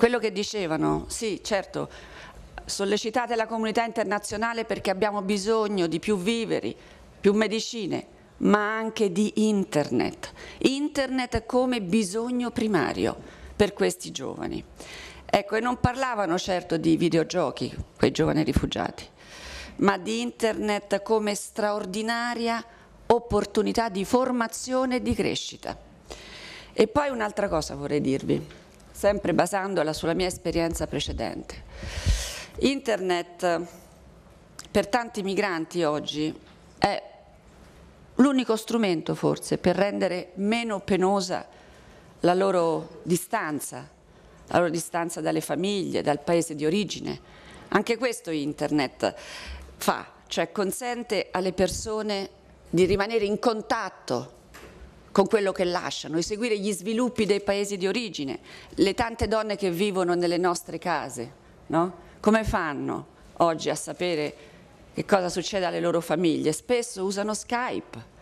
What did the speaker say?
Quello che dicevano, sì, certo, sollecitate la comunità internazionale perché abbiamo bisogno di più viveri, più medicine, ma anche di internet. Internet come bisogno primario per questi giovani. Ecco, e non parlavano certo di videogiochi, quei giovani rifugiati, ma di internet come straordinaria opportunità di formazione e di crescita. E poi un'altra cosa vorrei dirvi sempre basandola sulla mia esperienza precedente. Internet per tanti migranti oggi è l'unico strumento forse per rendere meno penosa la loro distanza, la loro distanza dalle famiglie, dal paese di origine. Anche questo internet fa, cioè consente alle persone di rimanere in contatto con quello che lasciano e seguire gli sviluppi dei paesi di origine, le tante donne che vivono nelle nostre case, no? come fanno oggi a sapere che cosa succede alle loro famiglie? Spesso usano Skype